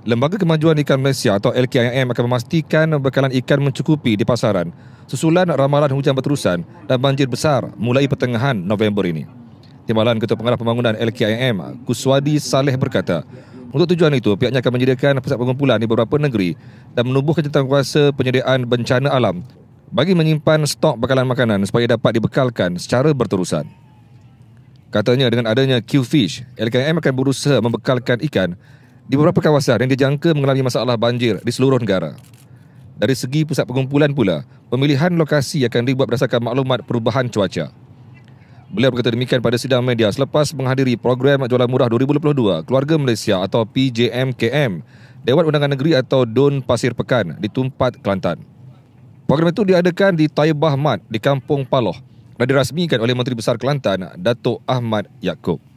Lembaga Kemajuan Ikan Malaysia atau LKIM akan memastikan bekalan ikan mencukupi di pasaran susulan ramalan hujan berterusan dan banjir besar mulai pertengahan November ini. Timbalan Ketua Pengarah Pembangunan LKIM, Kuswadi Saleh berkata, untuk tujuan itu, pihaknya akan menyediakan pusat pengumpulan di beberapa negeri dan menubuhkan jentangkuasa penyediaan bencana alam bagi menyimpan stok bekalan makanan supaya dapat dibekalkan secara berterusan. Katanya dengan adanya Q Fish LKIM akan berusaha membekalkan ikan di beberapa kawasan yang dijangka mengalami masalah banjir di seluruh negara. Dari segi pusat pengumpulan pula, pemilihan lokasi akan dibuat berdasarkan maklumat perubahan cuaca. Beliau berkata demikian pada sidang media selepas menghadiri program jualan murah 2022 Keluarga Malaysia atau PJMKM Dewan Undangan Negeri atau Don Pasir Pekan di Tumpat, Kelantan. Program itu diadakan di Taibah Mat di Kampung Paloh dan dirasmikan oleh Menteri Besar Kelantan, Datuk Ahmad Yaakob.